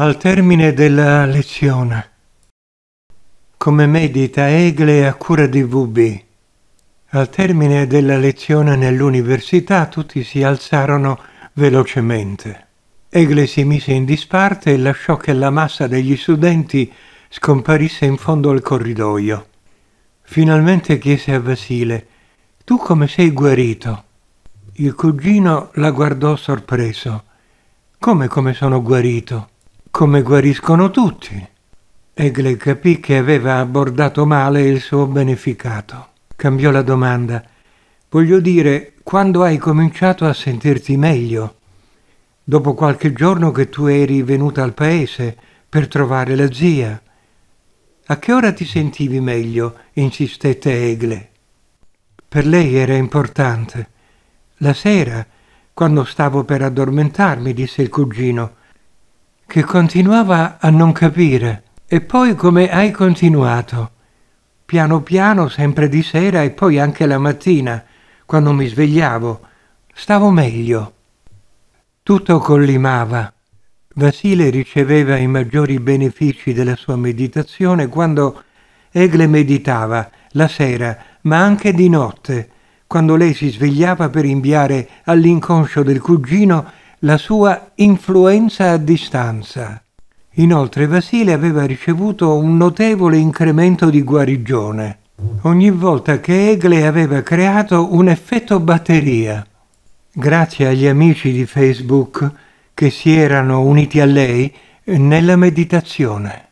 Al termine della lezione, come medita Egle a cura di VB, al termine della lezione nell'università tutti si alzarono velocemente. Egle si mise in disparte e lasciò che la massa degli studenti scomparisse in fondo al corridoio. Finalmente chiese a Vasile, tu come sei guarito? Il cugino la guardò sorpreso. Come come sono guarito? come guariscono tutti. Egle capì che aveva abbordato male il suo beneficato. Cambiò la domanda. Voglio dire, quando hai cominciato a sentirti meglio? Dopo qualche giorno che tu eri venuta al paese per trovare la zia. A che ora ti sentivi meglio? insistette Egle. Per lei era importante. La sera, quando stavo per addormentarmi, disse il cugino, che continuava a non capire. E poi come hai continuato? Piano piano, sempre di sera e poi anche la mattina, quando mi svegliavo, stavo meglio. Tutto collimava. Vasile riceveva i maggiori benefici della sua meditazione quando Egle meditava la sera, ma anche di notte, quando lei si svegliava per inviare all'inconscio del cugino la sua influenza a distanza. Inoltre Vasile aveva ricevuto un notevole incremento di guarigione, ogni volta che Egle aveva creato un effetto batteria. Grazie agli amici di Facebook che si erano uniti a lei nella meditazione.